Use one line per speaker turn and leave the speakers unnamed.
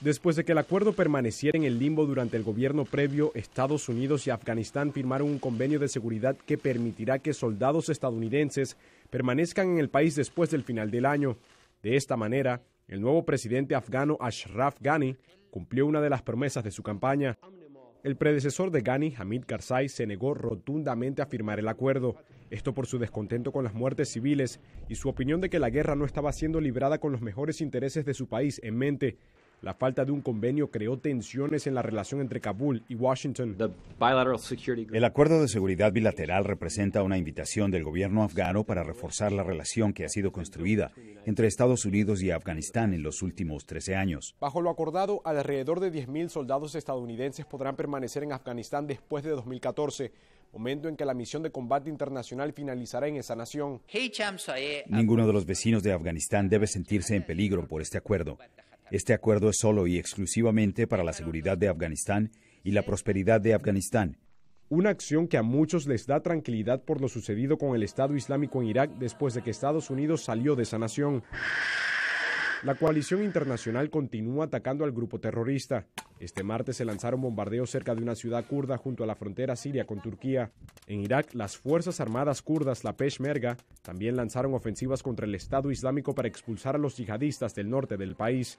Después de que el acuerdo permaneciera en el limbo durante el gobierno previo, Estados Unidos y Afganistán firmaron un convenio de seguridad que permitirá que soldados estadounidenses permanezcan en el país después del final del año. De esta manera, el nuevo presidente afgano Ashraf Ghani cumplió una de las promesas de su campaña. El predecesor de Ghani, Hamid Karzai, se negó rotundamente a firmar el acuerdo. Esto por su descontento con las muertes civiles y su opinión de que la guerra no estaba siendo librada con los mejores intereses de su país en mente. La falta de un convenio creó tensiones en la relación entre Kabul y Washington.
El acuerdo de seguridad bilateral representa una invitación del gobierno afgano para reforzar la relación que ha sido construida entre Estados Unidos y Afganistán en los últimos 13 años.
Bajo lo acordado, alrededor de 10.000 soldados estadounidenses podrán permanecer en Afganistán después de 2014 momento en que la misión de combate internacional finalizará en esa nación.
Ninguno de los vecinos de Afganistán debe sentirse en peligro por este acuerdo. Este acuerdo es solo y exclusivamente para la seguridad de Afganistán y la prosperidad de Afganistán.
Una acción que a muchos les da tranquilidad por lo sucedido con el Estado Islámico en Irak después de que Estados Unidos salió de esa nación. La coalición internacional continúa atacando al grupo terrorista. Este martes se lanzaron bombardeos cerca de una ciudad kurda junto a la frontera siria con Turquía. En Irak, las Fuerzas Armadas kurdas, la Peshmerga, también lanzaron ofensivas contra el Estado Islámico para expulsar a los yihadistas del norte del país.